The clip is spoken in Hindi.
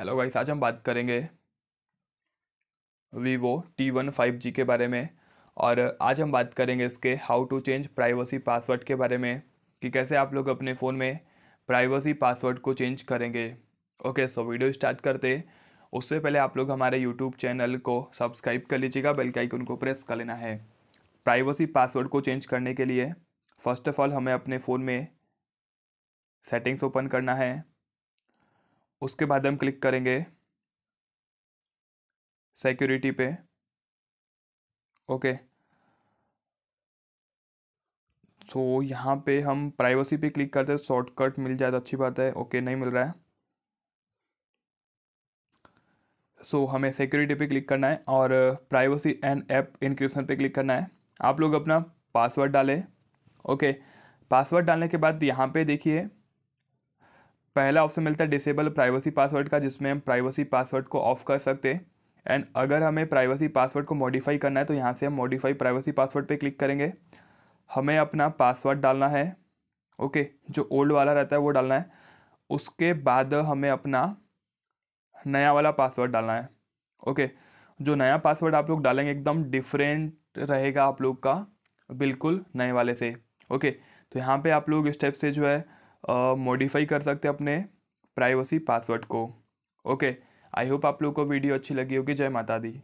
हेलो गाइस आज हम बात करेंगे Vivo T one five G के बारे में और आज हम बात करेंगे इसके how to change privacy password के बारे में कि कैसे आप लोग अपने फ़ोन में प्राइवेसी पासवर्ड को चेंज करेंगे ओके सो वीडियो स्टार्ट करते उससे पहले आप लोग हमारे यूट्यूब चैनल को सब्सक्राइब कर लीजिएगा बेल का आइकन को प्रेस कर लेना है प्राइवेसी पासवर्ड को चेंज करने के लिए फ़र्स्ट ऑफ ऑल हमें अपने फ़ोन में सेटिंग्स ओपन करना है उसके बाद हम क्लिक करेंगे सिक्योरिटी पे ओके सो यहाँ पे हम प्राइवेसी पे क्लिक करते हैं शॉर्टकट मिल जाए तो अच्छी बात है ओके okay, नहीं मिल रहा है सो so, हमें सिक्योरिटी पे क्लिक करना है और प्राइवेसी एंड ऐप इंक्रिप्शन पे क्लिक करना है आप लोग अपना पासवर्ड डालें ओके okay, पासवर्ड डालने के बाद यहाँ पे देखिए पहला ऑप्शन मिलता है डिसेबल प्राइवेसी पासवर्ड का जिसमें हम प्राइवेसी पासवर्ड को ऑफ कर सकते हैं एंड अगर हमें प्राइवेसी पासवर्ड को मॉडिफाई करना है तो यहाँ से हम मॉडिफाई प्राइवेसी पासवर्ड पे क्लिक करेंगे हमें अपना पासवर्ड डालना है ओके जो ओल्ड वाला रहता है वो डालना है उसके बाद हमें अपना नया वाला पासवर्ड डालना है ओके जो नया पासवर्ड आप लोग डालेंगे एकदम डिफरेंट रहेगा आप लोग का बिल्कुल नए वाले से ओके तो यहाँ पे आप लोग स्टेप से जो है मॉडिफाई कर सकते हैं अपने प्राइवेसी पासवर्ड को ओके आई होप आप लोग को वीडियो अच्छी लगी होगी जय माता दी